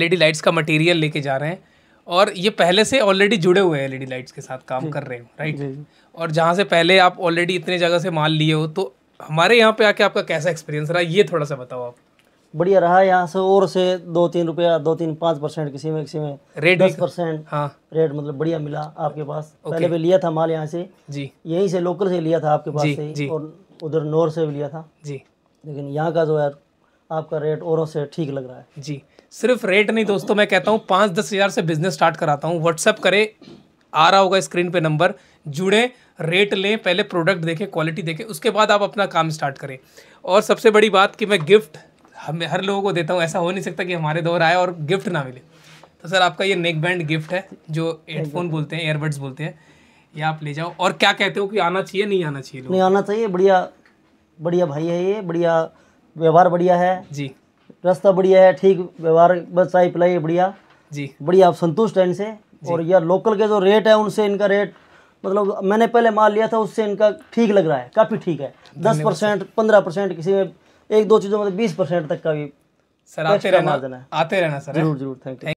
LED lights e का material लेके जा रहे हैं और ये पहले से ऑलरेडी जुड़े हुए हैं एलईडी लाइट्स e के साथ काम कर रहे हो राइट और जहाँ से पहले आप ऑलरेडी इतने जगह से माल लिए हो तो हमारे यहाँ पे आके आपका कैसा एक्सपीरियंस रहा ये थोड़ा सा बताओ आप बढ़िया रहा यहाँ से और से दो तीन रुपया दो तीन पाँच परसेंट किसी में किसी में रेट दस परसेंट हाँ रेट मतलब बढ़िया मिला आपके पास पहले भी लिया था माल यहाँ से जी यहीं से लोकल से लिया था आपके पास से और उधर नोर से भी लिया था जी लेकिन यहाँ का जो है आपका रेट औरों से ठीक लग रहा है जी सिर्फ रेट नहीं दोस्तों मैं कहता हूँ पाँच दस हज़ार से बिजनेस स्टार्ट कराता हूँ व्हाट्सअप करें आ रहा होगा स्क्रीन पे नंबर जुड़ें रेट लें पहले प्रोडक्ट देखें क्वालिटी देखें उसके बाद आप अपना काम स्टार्ट करें और सबसे बड़ी बात कि मैं गिफ्ट हमें हर लोगों को देता हूँ ऐसा हो नहीं सकता कि हमारे दौर आए और गिफ्ट ना मिले तो सर आपका ये नेक बैंड गिफ्ट है जो हेडफोन बोलते हैं एयरबड्स बोलते हैं ये आप ले जाओ और क्या कहते हो कि आना चाहिए नहीं आना चाहिए नहीं आना चाहिए बढ़िया बढ़िया भाई है ये बढ़िया व्यवहार बढ़िया है जी रास्ता बढ़िया है ठीक व्यवहार बस आई पिलाई बढ़िया जी बढ़िया आप संतुष्ट हैं इनसे और यह लोकल के जो रेट है उनसे इनका रेट मतलब मैंने पहले माल लिया था उससे इनका ठीक लग रहा है काफ़ी ठीक है दस परसेंट पंद्रह परसेंट किसी में एक दो चीज़ों में बीस परसेंट तक का भी सर आते रहना आते रहना सर जरूर जरूर थैंक यू